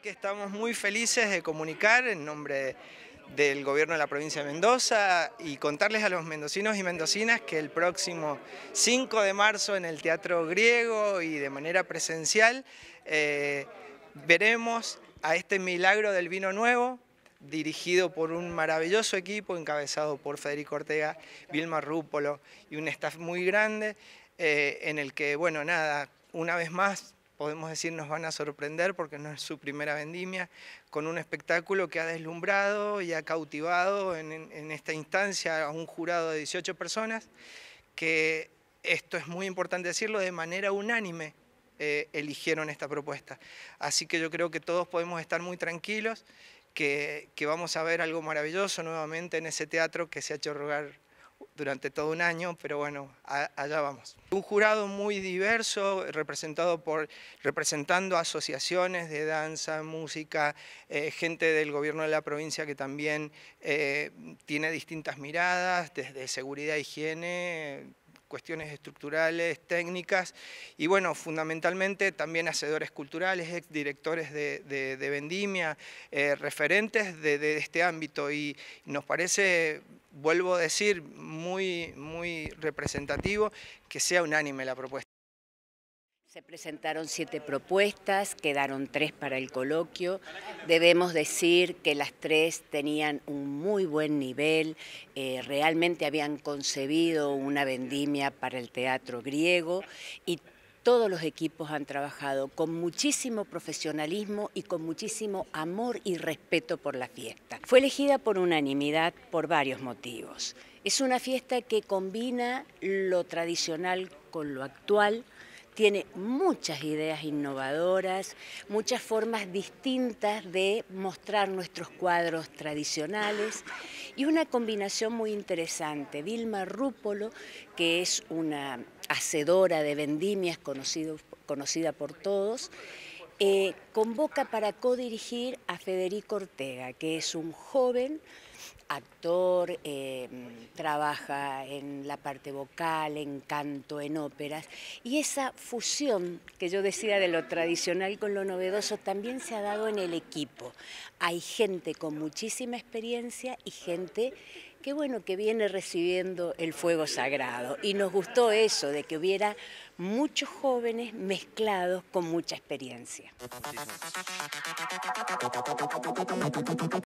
que estamos muy felices de comunicar en nombre del gobierno de la provincia de Mendoza y contarles a los mendocinos y mendocinas que el próximo 5 de marzo en el Teatro Griego y de manera presencial eh, veremos a este milagro del vino nuevo dirigido por un maravilloso equipo encabezado por Federico Ortega, Vilma Rúpolo y un staff muy grande eh, en el que, bueno, nada, una vez más podemos decir nos van a sorprender porque no es su primera vendimia, con un espectáculo que ha deslumbrado y ha cautivado en, esta instancia a un jurado de 18 personas, que esto es muy importante decirlo, de manera unánime eh, eligieron esta propuesta. Así que yo creo que todos podemos estar muy tranquilos, que, que vamos a ver algo maravilloso nuevamente en ese teatro que se ha hecho rogar durante todo un año, pero bueno, allá vamos. Un jurado muy diverso, representado por, representando asociaciones de danza, música, eh, gente del gobierno de la provincia que también eh, tiene distintas miradas, desde seguridad, higiene, cuestiones estructurales, técnicas y bueno, fundamentalmente también hacedores culturales, ex directores de, vendimia, eh, referentes de, de, este ámbito y nos parece vuelvo a decir, muy, muy representativo, que sea unánime la propuesta. Se presentaron siete propuestas, quedaron tres para el coloquio. Debemos decir que las tres tenían un muy buen nivel, eh, realmente habían concebido una vendimia para el teatro griego y todos los equipos han trabajado con muchísimo profesionalismo y con muchísimo amor y respeto por la fiesta. Fue elegida por unanimidad por varios motivos. Es una fiesta que combina lo tradicional con lo actual, tiene muchas ideas innovadoras, muchas formas distintas de mostrar nuestros cuadros tradicionales y una combinación muy interesante. Vilma Rúpolo, que es una hacedora de vendimias conocida por todos, eh, convoca para codirigir a Federico Ortega, que es un joven actor, eh, trabaja en la parte vocal, en canto, en óperas. Y esa fusión que yo decía de lo tradicional con lo novedoso también se ha dado en el equipo. Hay gente con muchísima experiencia y gente que bueno que viene recibiendo el fuego sagrado. Y nos gustó eso, de que hubiera muchos jóvenes mezclados con mucha experiencia.